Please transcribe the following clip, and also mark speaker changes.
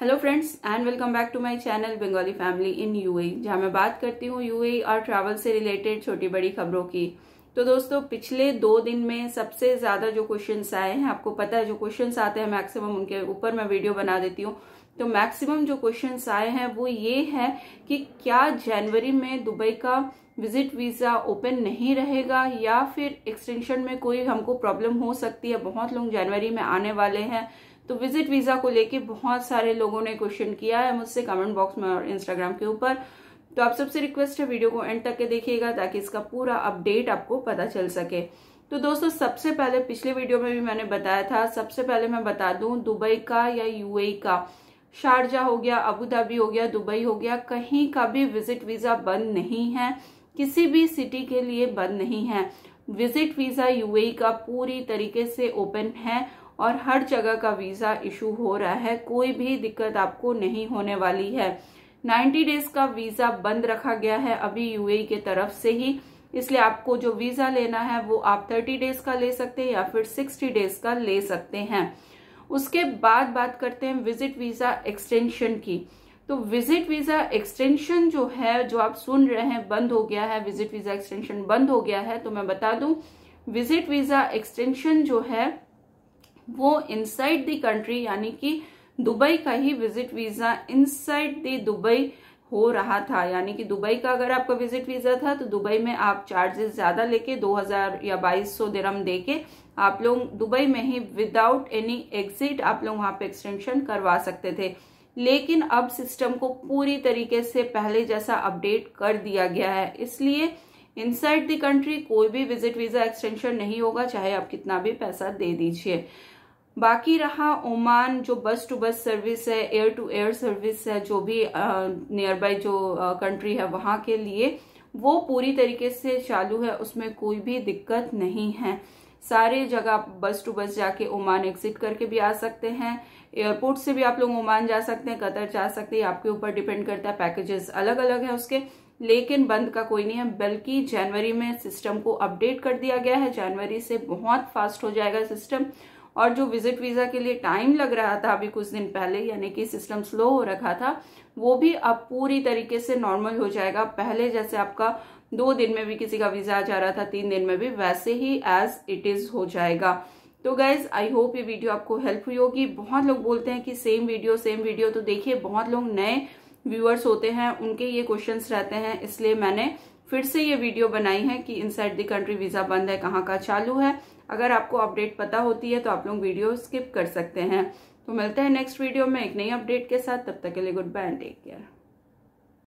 Speaker 1: hello friends and welcome back to my channel Bengali family in UAE जहां मैं बात करती हूँ यूएई e और ट्रैवल से रिलेटेड छोटी बड़ी खबरों की तो दोस्तों पिछले दो दिन में सबसे ज़्यादा जो क्वेश्चंस आए हैं आपको पता है जो क्वेश्चंस आते हैं मैक्सिमम उनके ऊपर मैं वीडियो बना देती हूँ तो मैक्सिमम जो क्वेश्चन आए हैं वो ये है कि क्या जनवरी में दुबई का विजिट वीज़ा ओपन नहीं रहेगा या फिर एक्सटेंशन में कोई हमको प्रॉब्लम हो सकती है बहुत लोग जनवरी में आने वाले हैं तो विजिट वीज़ा को लेके बहुत सारे लोगों ने क्वेश्चन किया है मुझसे कमेंट बॉक्स में और इंस्टाग्राम के ऊपर तो आप सबसे रिक्वेस्ट है वीडियो को एंड तक के देखिएगा ताकि इसका पूरा अपडेट आपको पता चल सके तो दोस्तों सबसे पहले पिछले वीडियो में भी मैंने बताया था सबसे पहले मैं बता दूं दुबई का या यूएई e का शारजा हो गया अबू धाबी हो गया दुबई हो गया कहीं का भी विजिट वीज़ा बंद नहीं है किसी भी सिटी के लिए बंद नहीं है विजिट वीज़ा यूएई का पूरी तरीके से ओपन है और हर जगह का वीज़ा इशू हो रहा है कोई भी दिक्कत आपको नहीं होने वाली है 90 डेज का वीज़ा बंद रखा गया है अभी यूएई के तरफ से ही इसलिए आपको जो वीज़ा लेना है वो आप 30 डेज का ले सकते हैं या फिर 60 डेज का ले सकते हैं उसके बाद बात करते हैं विजिट वीज़ा एक्सटेंशन की तो विजिट वीज़ा एक्सटेंशन जो है जो आप सुन रहे हैं बंद हो गया है विजिट वीज़ा एक्सटेंशन बंद हो गया है तो मैं बता दूँ विजिट वीज़ा एक्सटेंशन जो है वो इनसाइड द कंट्री यानी कि दुबई का ही visit visa inside the Dubai हो रहा था यानी कि दुबई का अगर आपका विजिट वीजा था तो दुबई में आप चार्जेस ज्यादा लेके 2000 या 2200 दिरम के आप लोग दुबई में ही विदाउट एनी एग्जिट आप लोग वहां पे एक्सटेंशन करवा सकते थे लेकिन अब सिस्टम को पूरी तरीके से पहले जैसा अपडेट कर दिया गया है इसलिए इनसाइड द कंट्री कोई भी विजिट वीजा एक्सटेंशन नहीं होगा चाहे आप कितना भी पैसा दे दीजिए बाकी रहा ओमान जो बस टू बस सर्विस है एयर टू एयर सर्विस है जो भी नियर बाई जो कंट्री है वहां के लिए वो पूरी तरीके से चालू है उसमें कोई भी दिक्कत नहीं है सारे जगह बस टू बस जाके ओमान एग्जिट करके भी आ सकते हैं एयरपोर्ट से भी आप लोग ओमान जा सकते हैं कतर जा सकते हैं आपके ऊपर डिपेंड करता है पैकेजेस अलग अलग है उसके लेकिन बंद का कोई नहीं है बल्कि जनवरी में सिस्टम को अपडेट कर दिया गया है जनवरी से बहुत फास्ट हो जाएगा सिस्टम और जो विजिट वीज़ा के लिए टाइम लग रहा था अभी कुछ दिन पहले यानी कि सिस्टम स्लो हो रखा था वो भी अब पूरी तरीके से नॉर्मल हो जाएगा पहले जैसे आपका दो दिन में भी किसी का वीज़ा आ जा रहा था तीन दिन में भी वैसे ही एज इट इज़ हो जाएगा तो गाइज आई होप ये वीडियो आपको हेल्प हुई होगी बहुत लोग बोलते हैं कि सेम वीडियो सेम वीडियो तो देखिए बहुत लोग नए व्यूअर्स होते हैं उनके ये क्वेश्चंस रहते हैं इसलिए मैंने फिर से ये वीडियो बनाई है कि इनसाइड द कंट्री वीज़ा बंद है कहाँ का चालू है अगर आपको अपडेट पता होती है तो आप लोग वीडियो स्किप कर सकते हैं तो मिलते हैं नेक्स्ट वीडियो में एक नई अपडेट के साथ तब तक के लिए good bye and take care